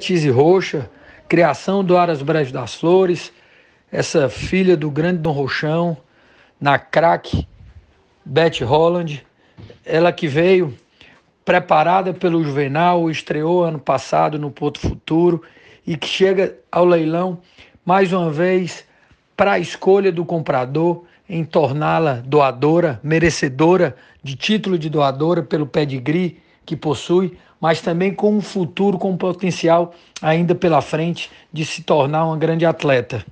Tise Roxa, criação do Aras Breves das Flores, essa filha do grande Dom Rochão, na craque, Beth Holland, ela que veio preparada pelo Juvenal, estreou ano passado no Porto Futuro e que chega ao leilão mais uma vez para a escolha do comprador em torná-la doadora, merecedora de título de doadora pelo pedigree que possui, mas também com um futuro, com um potencial ainda pela frente de se tornar uma grande atleta.